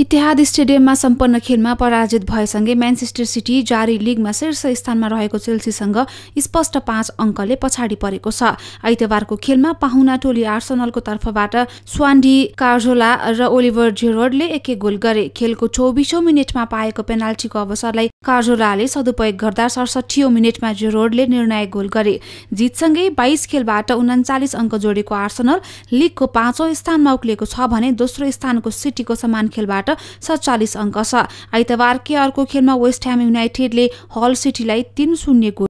इतिहाद स्टेडियममा सम्पन्न खेलमा पराजित भएसँगै म्यान्चेस्टर सिटी जारी लिगमा शीर्ष स्थानमा रहेको चेल्सीसँग स्पष्ट पाँच अङ्कले पछाडि परेको छ आइतबारको खेलमा पाहुना टोली आर्सनलको तर्फबाट स्वान्डी कार्जोला र ओलिभर जेरोडले एक एक गोल गरे खेलको चौबिसौँ मिनटमा पाएको पेनाल्टीको अवसरलाई कार्जोलाले सदुपयोग गर्दा सडसठी मिनटमा जेरोडले निर्णायक गोल गरे जितसँगै बाइस खेलबाट उन्चालिस अङ्क जोडेको आर्सनल लिगको पाँचौँ स्थानमा उक्लिएको छ भने दोस्रो स्थानको सिटीको समान खेलबाट सत्तालिस अङ्क छ आइतबारकै अर्को खेलमा वेस्ट ह्याम युनाइटेडले हल सिटीलाई तीन शून्य